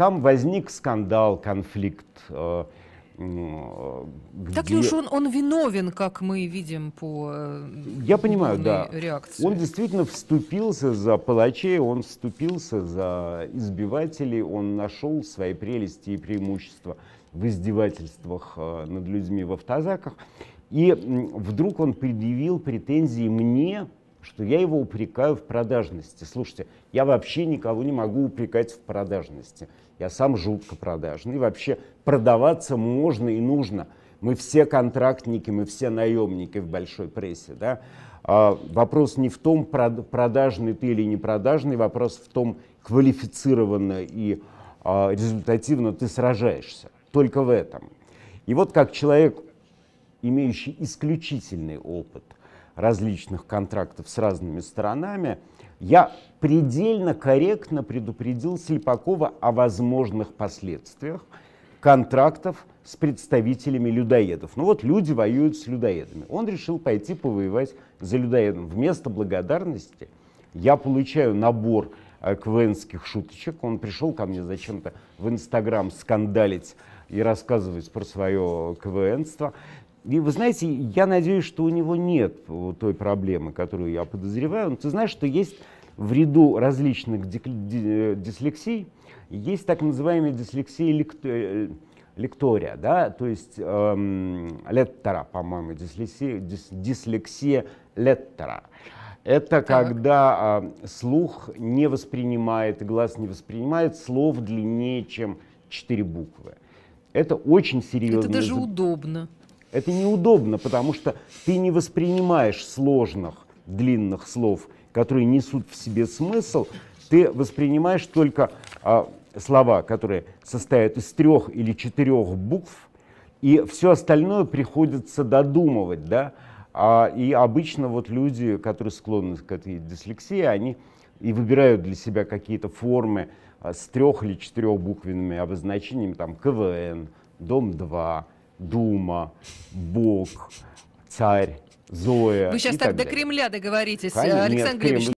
Там возник скандал, конфликт. Э, э, где... Так ли уж он, он виновен, как мы видим по э, Я понимаю, да. реакции? Он действительно вступился за палачей, он вступился за избивателей, он нашел свои прелести и преимущества в издевательствах над людьми в автозаках. И вдруг он предъявил претензии мне, что я его упрекаю в продажности. Слушайте, я вообще никого не могу упрекать в продажности. Я сам жутко продажный. вообще продаваться можно и нужно. Мы все контрактники, мы все наемники в большой прессе. Да? А, вопрос не в том, продажный ты или не продажный, вопрос в том, квалифицированно и а, результативно ты сражаешься. Только в этом. И вот как человек, имеющий исключительный опыт – различных контрактов с разными сторонами, я предельно корректно предупредил Слепакова о возможных последствиях контрактов с представителями людоедов. Ну вот люди воюют с людоедами. Он решил пойти повоевать за людоедом. Вместо благодарности я получаю набор э, квенских шуточек. Он пришел ко мне зачем-то в Инстаграм скандалить и рассказывать про свое КВНство. И вы знаете, я надеюсь, что у него нет той проблемы, которую я подозреваю. Но ты знаешь, что есть в ряду различных э, дислексий, есть так называемая дислексия э, лектория, да, то есть эм, леттера, по-моему, дислексия, дис, дислексия леттера. Это так. когда э, слух не воспринимает, глаз не воспринимает слов длиннее, чем четыре буквы. Это очень серьезно. Это даже удобно. Это неудобно, потому что ты не воспринимаешь сложных, длинных слов, которые несут в себе смысл. Ты воспринимаешь только а, слова, которые состоят из трех или четырех букв, и все остальное приходится додумывать, да. А, и обычно вот люди, которые склонны к этой дислексии, они и выбирают для себя какие-то формы а, с трех или четырех буквенными обозначениями, там КВН, Дом 2, Дума, Бог, царь, Зоя. Вы сейчас так, так до Кремля договоритесь, Конечно, Александр нет, Кремль, Глебович.